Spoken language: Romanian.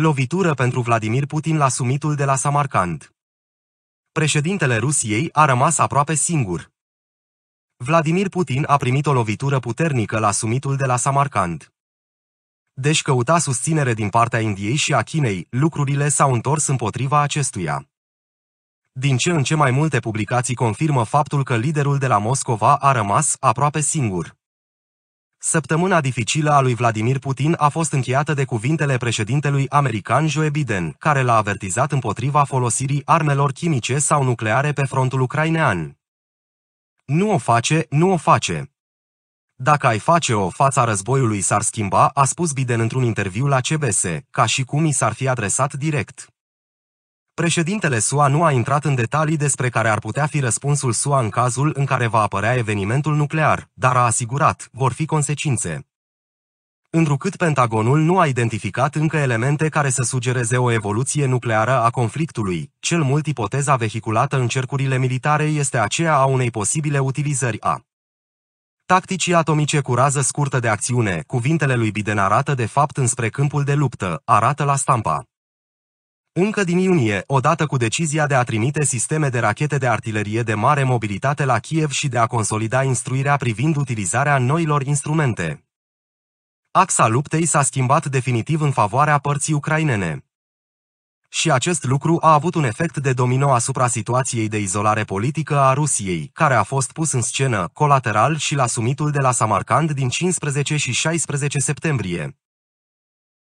Lovitură pentru Vladimir Putin la summitul de la Samarkand. Președintele Rusiei a rămas aproape singur. Vladimir Putin a primit o lovitură puternică la summitul de la Samarkand. Deși căuta susținere din partea Indiei și a Chinei, lucrurile s-au întors împotriva acestuia. Din ce în ce mai multe publicații confirmă faptul că liderul de la Moscova a rămas aproape singur. Săptămâna dificilă a lui Vladimir Putin a fost încheiată de cuvintele președintelui american Joe Biden, care l-a avertizat împotriva folosirii armelor chimice sau nucleare pe frontul ucrainean. Nu o face, nu o face. Dacă ai face-o, fața războiului s-ar schimba, a spus Biden într-un interviu la CBS, ca și cum i s-ar fi adresat direct. Președintele SUA nu a intrat în detalii despre care ar putea fi răspunsul SUA în cazul în care va apărea evenimentul nuclear, dar a asigurat, vor fi consecințe. Întrucât Pentagonul nu a identificat încă elemente care să sugereze o evoluție nucleară a conflictului, cel mult ipoteza vehiculată în cercurile militare este aceea a unei posibile utilizări a Tacticii atomice cu rază scurtă de acțiune, cuvintele lui Biden arată de fapt înspre câmpul de luptă, arată la stampa. Încă din iunie, odată cu decizia de a trimite sisteme de rachete de artilerie de mare mobilitate la Kiev și de a consolida instruirea privind utilizarea noilor instrumente. Axa luptei s-a schimbat definitiv în favoarea părții ucrainene. Și acest lucru a avut un efect de domino asupra situației de izolare politică a Rusiei, care a fost pus în scenă, colateral și la sumitul de la Samarcand din 15 și 16 septembrie.